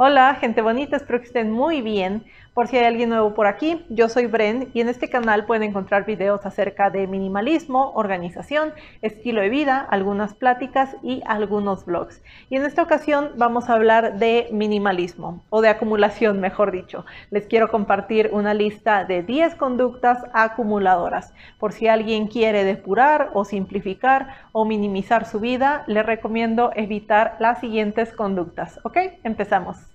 Hola, gente bonita, espero que estén muy bien. Por si hay alguien nuevo por aquí, yo soy Bren y en este canal pueden encontrar videos acerca de minimalismo, organización, estilo de vida, algunas pláticas y algunos blogs. Y en esta ocasión vamos a hablar de minimalismo o de acumulación, mejor dicho. Les quiero compartir una lista de 10 conductas acumuladoras. Por si alguien quiere depurar o simplificar o minimizar su vida, les recomiendo evitar las siguientes conductas. ¿Ok? Empezamos.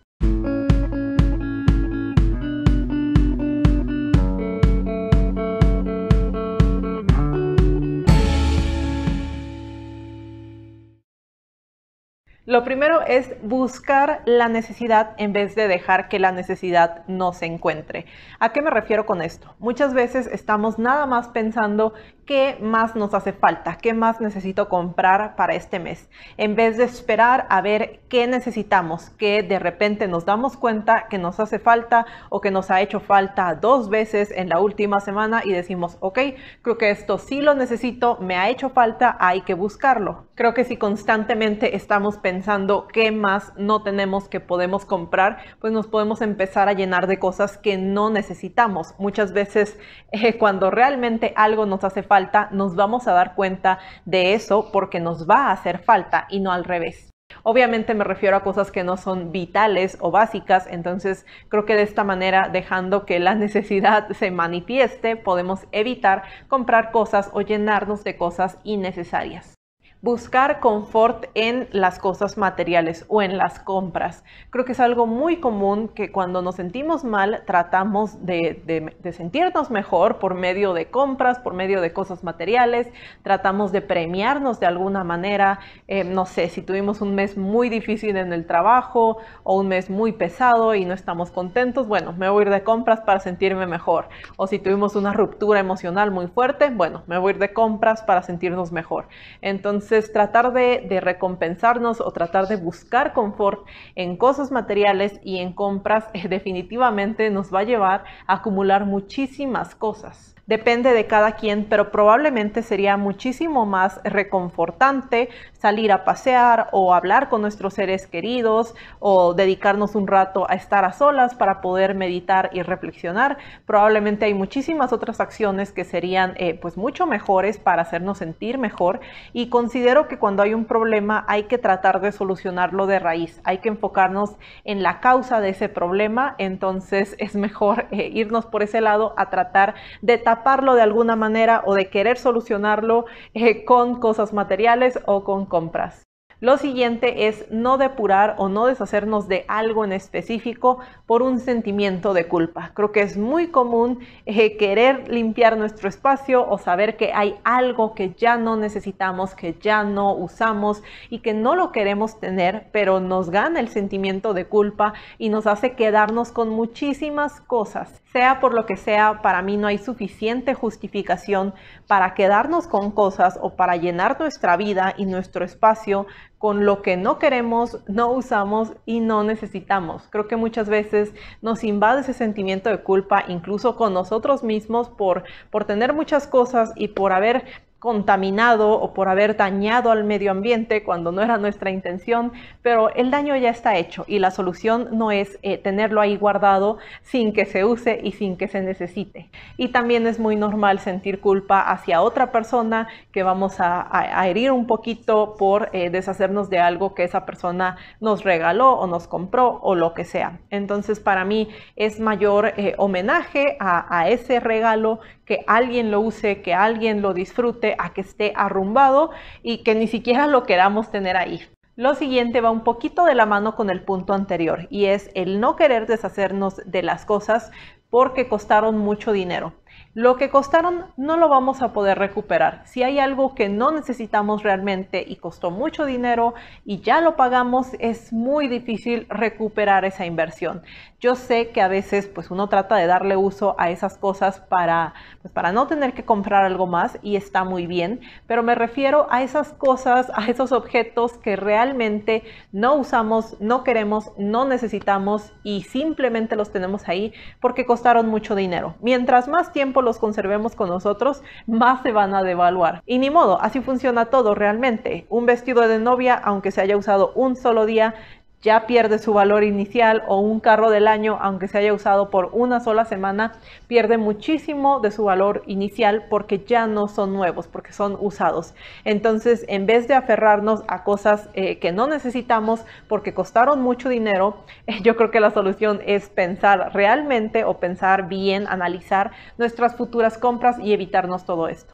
Lo primero es buscar la necesidad en vez de dejar que la necesidad no se encuentre. ¿A qué me refiero con esto? Muchas veces estamos nada más pensando qué más nos hace falta, qué más necesito comprar para este mes, en vez de esperar a ver qué necesitamos, que de repente nos damos cuenta que nos hace falta o que nos ha hecho falta dos veces en la última semana y decimos, ok, creo que esto sí lo necesito, me ha hecho falta, hay que buscarlo. Creo que si constantemente estamos pensando pensando qué más no tenemos que podemos comprar, pues nos podemos empezar a llenar de cosas que no necesitamos. Muchas veces eh, cuando realmente algo nos hace falta, nos vamos a dar cuenta de eso porque nos va a hacer falta y no al revés. Obviamente me refiero a cosas que no son vitales o básicas, entonces creo que de esta manera, dejando que la necesidad se manifieste, podemos evitar comprar cosas o llenarnos de cosas innecesarias buscar confort en las cosas materiales o en las compras. Creo que es algo muy común que cuando nos sentimos mal tratamos de, sentirnos mejor por medio de compras, por medio de cosas materiales, tratamos de premiarnos de alguna manera. Eh, no sé, si tuvimos un mes muy difícil en el trabajo o un mes muy pesado y no estamos contentos, bueno, me voy a ir de compras para sentirme mejor. O si tuvimos una ruptura emocional muy fuerte, bueno, me voy a ir de compras para sentirnos mejor. Entonces, entonces, tratar de, recompensarnos o tratar de buscar confort en cosas materiales y en compras eh, definitivamente nos va a llevar a acumular muchísimas cosas. Depende de cada quien, pero probablemente sería muchísimo más reconfortante salir a pasear o hablar con nuestros seres queridos o dedicarnos un rato a estar a solas para poder meditar y reflexionar. Probablemente hay muchísimas otras acciones que serían eh, pues mucho mejores para hacernos sentir mejor y considero que cuando hay un problema hay que tratar de solucionarlo de raíz, hay que enfocarnos en la causa de ese problema, entonces es mejor eh, irnos por ese lado a tratar de taparlo de alguna manera o de querer solucionarlo eh, con cosas materiales o con compras. Lo siguiente es no depurar o no deshacernos de algo en específico por un sentimiento de culpa. Creo que es muy común eh, querer limpiar nuestro espacio o saber que hay algo que ya no necesitamos, que ya no usamos y que no lo queremos tener, pero nos gana el sentimiento de culpa y nos hace quedarnos con muchísimas cosas. Sea por lo que sea, para mí no hay suficiente justificación para quedarnos con cosas o para llenar nuestra vida y nuestro espacio con lo que no queremos, no usamos y no necesitamos. Creo que muchas veces nos invade ese sentimiento de culpa, incluso con nosotros mismos, por, por tener muchas cosas y por haber contaminado o por haber dañado al medio ambiente cuando no era nuestra intención, pero el daño ya está hecho y la solución no es eh, tenerlo ahí guardado sin que se use y sin que se necesite. Y también es muy normal sentir culpa hacia otra persona que vamos a, herir un poquito por eh, deshacernos de algo que esa persona nos regaló o nos compró o lo que sea. Entonces para mí es mayor eh, homenaje a ese regalo que alguien lo use, que alguien lo disfrute, a que esté arrumbado y que ni siquiera lo queramos tener ahí. Lo siguiente va un poquito de la mano con el punto anterior y es el no querer deshacernos de las cosas porque costaron mucho dinero. Lo que costaron no lo vamos a poder recuperar. Si hay algo que no necesitamos realmente y costó mucho dinero y ya lo pagamos, es muy difícil recuperar esa inversión. Yo sé que a veces pues uno trata de darle uso a esas cosas para, pues, para no tener que comprar algo más y está muy bien, pero me refiero a esas cosas, a esos objetos que realmente no usamos, no queremos, no necesitamos y simplemente los tenemos ahí porque costaron mucho dinero. Mientras más tiempo los conservemos con nosotros, más se van a devaluar. Y ni modo, así funciona todo realmente. Un vestido de novia, aunque se haya usado un solo día, ya pierde su valor inicial o un carro del año, aunque se haya usado por una sola semana, pierde muchísimo de su valor inicial porque ya no son nuevos, porque son usados. Entonces, en vez de aferrarnos a cosas eh, que no necesitamos porque costaron mucho dinero, yo creo que la solución es pensar realmente o pensar bien, analizar nuestras futuras compras y evitarnos todo esto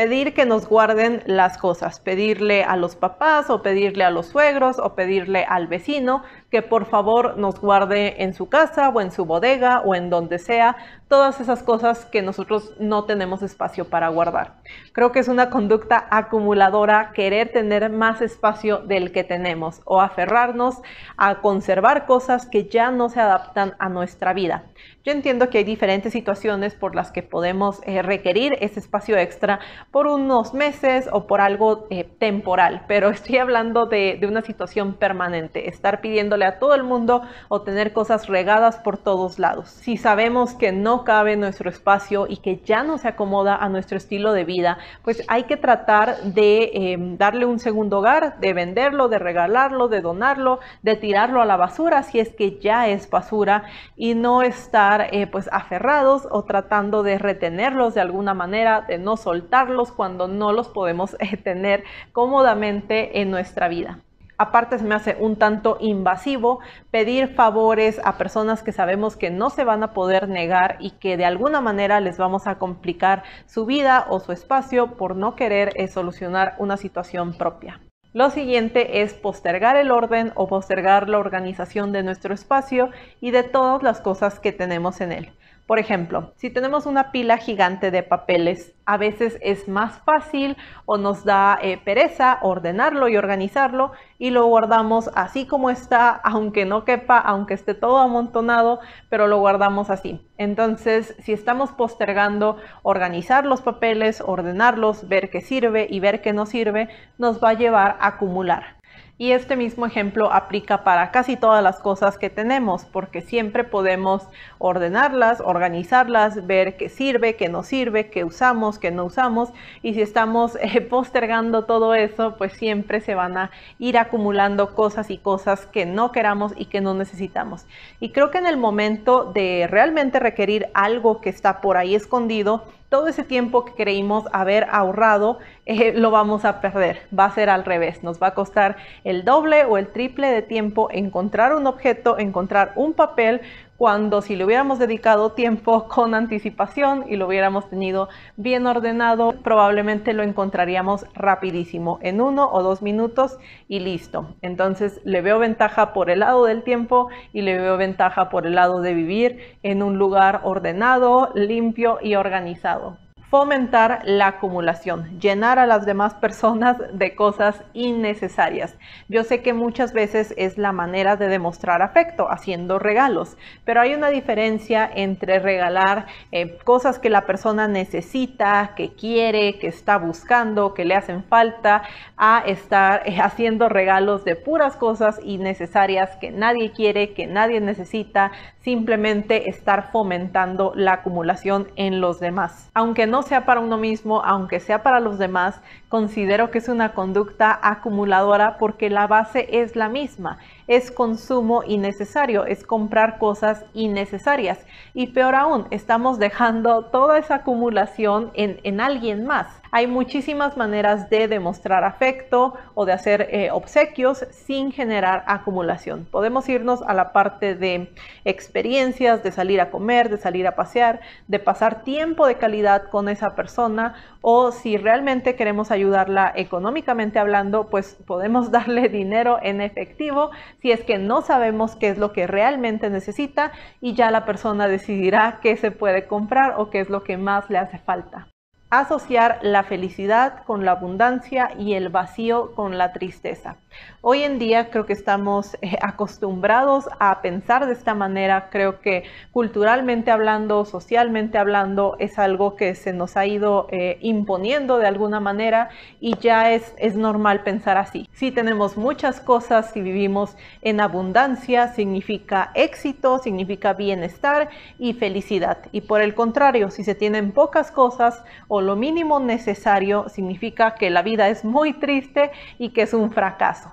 pedir que nos guarden las cosas, pedirle a los papás o pedirle a los suegros o pedirle al vecino que por favor nos guarde en su casa o en su bodega o en donde sea, todas esas cosas que nosotros no tenemos espacio para guardar. Creo que es una conducta acumuladora querer tener más espacio del que tenemos o aferrarnos a conservar cosas que ya no se adaptan a nuestra vida. Yo entiendo que hay diferentes situaciones por las que podemos eh, requerir ese espacio extra por unos meses o por algo eh, temporal, pero estoy hablando de, de una situación permanente, estar pidiendo a todo el mundo o tener cosas regadas por todos lados. Si sabemos que no cabe nuestro espacio y que ya no se acomoda a nuestro estilo de vida, pues hay que tratar de em, darle un segundo hogar, de venderlo, de regalarlo, de donarlo, de tirarlo a la basura si es que ya es basura y no estar eh, pues aferrados o tratando de retenerlos de alguna manera, de no soltarlos cuando no los podemos eh, tener cómodamente en nuestra vida. Aparte se me hace un tanto invasivo pedir favores a personas que sabemos que no se van a poder negar y que de alguna manera les vamos a complicar su vida o su espacio por no querer eh, solucionar una situación propia. Lo siguiente es postergar el orden o postergar la organización de nuestro espacio y de todas las cosas que tenemos en él. Por ejemplo, si tenemos una pila gigante de papeles, a veces es más fácil o nos da eh, pereza ordenarlo y organizarlo y lo guardamos así como está, aunque no quepa, aunque esté todo amontonado, pero lo guardamos así. Entonces, si estamos postergando organizar los papeles, ordenarlos, ver qué sirve y ver qué no sirve, nos va a llevar a acumular. Y este mismo ejemplo aplica para casi todas las cosas que tenemos, porque siempre podemos ordenarlas, organizarlas, ver qué sirve, qué no sirve, qué usamos, qué no usamos. Y si estamos eh, postergando todo eso, pues siempre se van a ir acumulando cosas y cosas que no queramos y que no necesitamos. Y creo que en el momento de realmente requerir algo que está por ahí escondido, todo ese tiempo que creímos haber ahorrado eh, lo vamos a perder. Va a ser al revés. Nos va a costar el doble o el triple de tiempo encontrar un objeto, encontrar un papel, cuando si le hubiéramos dedicado tiempo con anticipación y lo hubiéramos tenido bien ordenado, probablemente lo encontraríamos rapidísimo, en uno o dos minutos y listo. Entonces le veo ventaja por el lado del tiempo y le veo ventaja por el lado de vivir en un lugar ordenado, limpio y organizado fomentar la acumulación, llenar a las demás personas de cosas innecesarias. Yo sé que muchas veces es la manera de demostrar afecto haciendo regalos, pero hay una diferencia entre regalar eh, cosas que la persona necesita, que quiere, que está buscando, que le hacen falta, a estar eh, haciendo regalos de puras cosas innecesarias que nadie quiere, que nadie necesita, simplemente estar fomentando la acumulación en los demás. Aunque no sea para uno mismo, aunque sea para los demás, considero que es una conducta acumuladora porque la base es la misma es consumo innecesario, es comprar cosas innecesarias. Y peor aún, estamos dejando toda esa acumulación en, alguien más. Hay muchísimas maneras de demostrar afecto o de hacer eh, obsequios sin generar acumulación. Podemos irnos a la parte de experiencias, de salir a comer, de salir a pasear, de pasar tiempo de calidad con esa persona o si realmente queremos ayudarla económicamente hablando, pues podemos darle dinero en efectivo si es que no sabemos qué es lo que realmente necesita y ya la persona decidirá qué se puede comprar o qué es lo que más le hace falta asociar la felicidad con la abundancia y el vacío con la tristeza. Hoy en día creo que estamos eh, acostumbrados a pensar de esta manera, creo que culturalmente hablando, socialmente hablando, es algo que se nos ha ido eh, imponiendo de alguna manera y ya es, es normal pensar así. Si tenemos muchas cosas, si vivimos en abundancia, significa éxito, significa bienestar y felicidad. Y por el contrario, si se tienen pocas cosas o lo mínimo necesario significa que la vida es muy triste y que es un fracaso.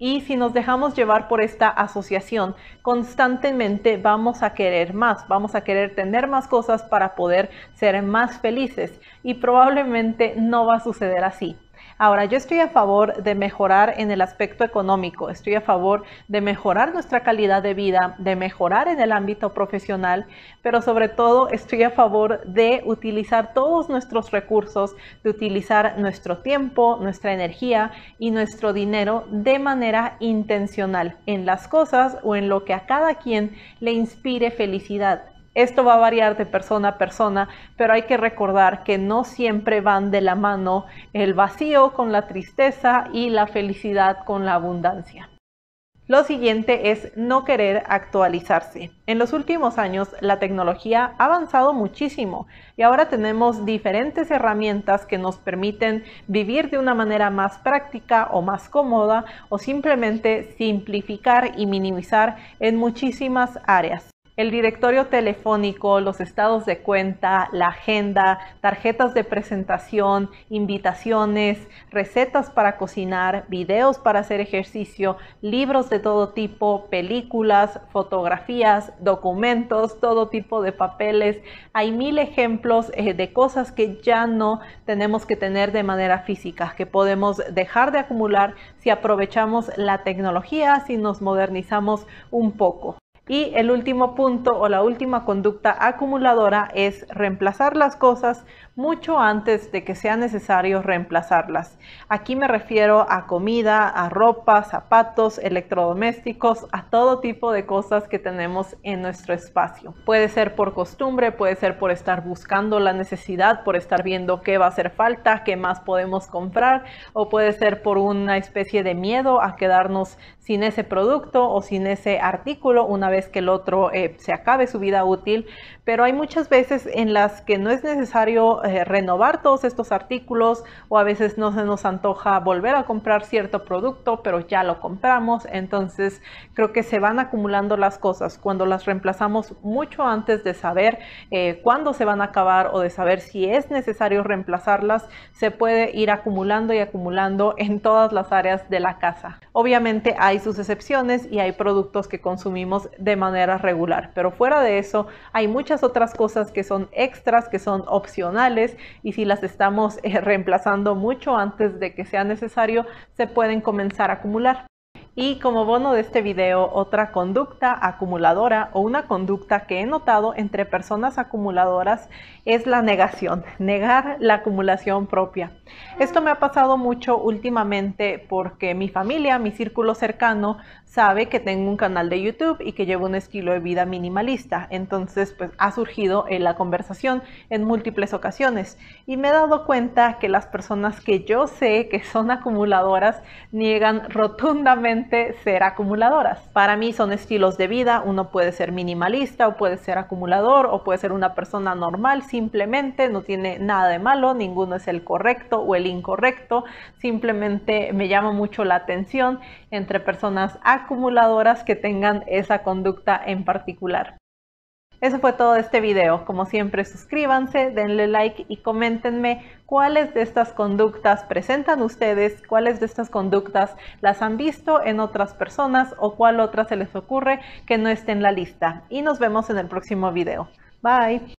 Y si nos dejamos llevar por esta asociación, constantemente vamos a querer más, vamos a querer tener más cosas para poder ser más felices y probablemente no va a suceder así. Ahora, yo estoy a favor de mejorar en el aspecto económico, estoy a favor de mejorar nuestra calidad de vida, de mejorar en el ámbito profesional, pero sobre todo estoy a favor de utilizar todos nuestros recursos, de utilizar nuestro tiempo, nuestra energía y nuestro dinero de manera intencional en las cosas o en lo que a cada quien le inspire felicidad esto va a variar de persona a persona, pero hay que recordar que no siempre van de la mano el vacío con la tristeza y la felicidad con la abundancia. Lo siguiente es no querer actualizarse. En los últimos años la tecnología ha avanzado muchísimo y ahora tenemos diferentes herramientas que nos permiten vivir de una manera más práctica o más cómoda o simplemente simplificar y minimizar en muchísimas áreas el directorio telefónico, los estados de cuenta, la agenda, tarjetas de presentación, invitaciones, recetas para cocinar, videos para hacer ejercicio, libros de todo tipo, películas, fotografías, documentos, todo tipo de papeles. Hay mil ejemplos eh, de cosas que ya no tenemos que tener de manera física, que podemos dejar de acumular si aprovechamos la tecnología, si nos modernizamos un poco. Y el último punto o la última conducta acumuladora es reemplazar las cosas mucho antes de que sea necesario reemplazarlas. Aquí me refiero a comida, a ropa, zapatos, electrodomésticos, a todo tipo de cosas que tenemos en nuestro espacio. Puede ser por costumbre, puede ser por estar buscando la necesidad, por estar viendo qué va a hacer falta, qué más podemos comprar, o puede ser por una especie de miedo a quedarnos sin ese producto o sin ese artículo una vez que el otro eh, se acabe su vida útil. Pero hay muchas veces en las que no es necesario eh, renovar todos estos artículos o a veces no se nos antoja volver a comprar cierto producto, pero ya lo compramos. Entonces creo que se van acumulando las cosas cuando las reemplazamos mucho antes de saber eh, cuándo se van a acabar o de saber si es necesario reemplazarlas, se puede ir acumulando y acumulando en todas las áreas de la casa. Obviamente hay sus excepciones y hay productos que consumimos de manera regular, pero fuera de eso hay muchas otras cosas que son extras, que son opcionales y si las estamos eh, reemplazando mucho antes de que sea necesario, se pueden comenzar a acumular. Y como bono de este video, otra conducta acumuladora o una conducta que he notado entre personas acumuladoras es la negación, negar la acumulación propia. Esto me ha pasado mucho últimamente porque mi familia, mi círculo cercano, sabe que tengo un canal de YouTube y que llevo un estilo de vida minimalista. Entonces, pues ha surgido en la conversación en múltiples ocasiones y me he dado cuenta que las personas que yo sé que son acumuladoras niegan rotundamente ser acumuladoras. Para mí son estilos de vida, uno puede ser minimalista o puede ser acumulador o puede ser una persona normal, simplemente no tiene nada de malo, ninguno es el correcto o el incorrecto, simplemente me llama mucho la atención entre personas acumuladoras que tengan esa conducta en particular. Eso fue todo de este video. Como siempre, suscríbanse, denle like y coméntenme cuáles de estas conductas presentan ustedes, cuáles de estas conductas las han visto en otras personas o cuál otra se les ocurre que no esté en la lista. Y nos vemos en el próximo video. Bye.